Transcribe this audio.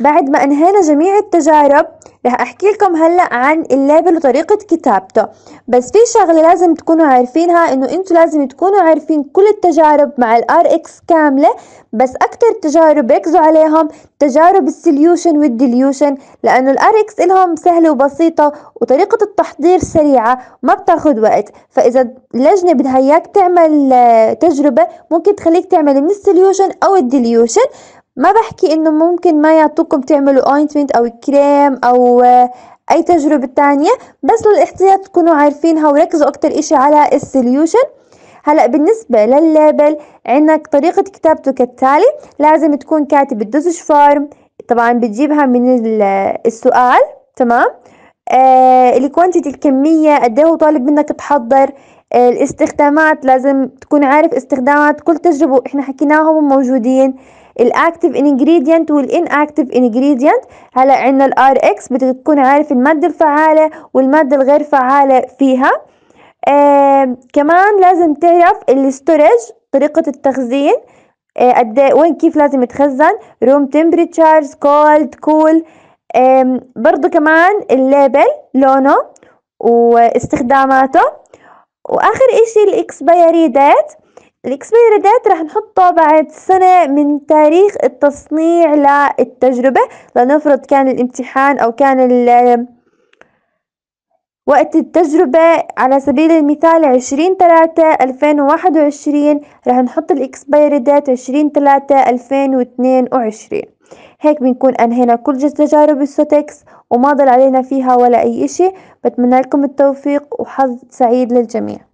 بعد ما انهينا جميع التجارب رح احكي لكم هلا عن الليبل وطريقه كتابته بس في شغله لازم تكونوا عارفينها انه انتوا لازم تكونوا عارفين كل التجارب مع الار اكس كامله بس اكتر تجارب ركزوا عليهم تجارب السليوشن والديليوشن لانه الار اكس الهم سهله وبسيطه وطريقه التحضير سريعه ما بتاخذ وقت فاذا اللجنه بدها اياك تعمل آه، تجربه ممكن تخليك تعمل من السليوشن او الديليوشن ما بحكي انه ممكن ما يعطوكم تعملوا اوينتمنت او كريم او آه، اي تجربة تانية بس للاحتياط تكونوا عارفينها وركزوا اكتر اشي على السوليوشن هلا بالنسبة للليبل عندك طريقة كتابته كالتالي لازم تكون كاتب الدوزج فارم طبعا بتجيبها من آه، السؤال تمام آه الكوانتيتي الكمية قد إيه هو طالب منك تحضر آه الاستخدامات لازم تكون عارف استخدامات كل تجربة احنا حكيناهم موجودين الاكتف انجريدينت والاناكتف انجريدينت هلا عندنا الار اكس بتكون عارف الماده الفعاله والماده الغير فعاله فيها آه كمان لازم تعرف الستورج طريقه التخزين آه، قد آه وين كيف لازم يتخزن روم تمبريتشرز كولد كول برضو كمان الليبل لونه واستخداماته واخر اشي بايري ديت الاكسبيري ديت رح نحطه بعد سنة من تاريخ التصنيع للتجربة لنفرض كان الامتحان أو كان ال وقت التجربة على سبيل المثال عشرين تلاتة ألفين وواحد وعشرين رح نحط الاكسبيري ديت عشرين تلاتة ألفين واتنين وعشرين هيك بنكون أنهينا كل تجارب السوتكس وما ضل علينا فيها ولا أي إشي بتمنى لكم التوفيق وحظ سعيد للجميع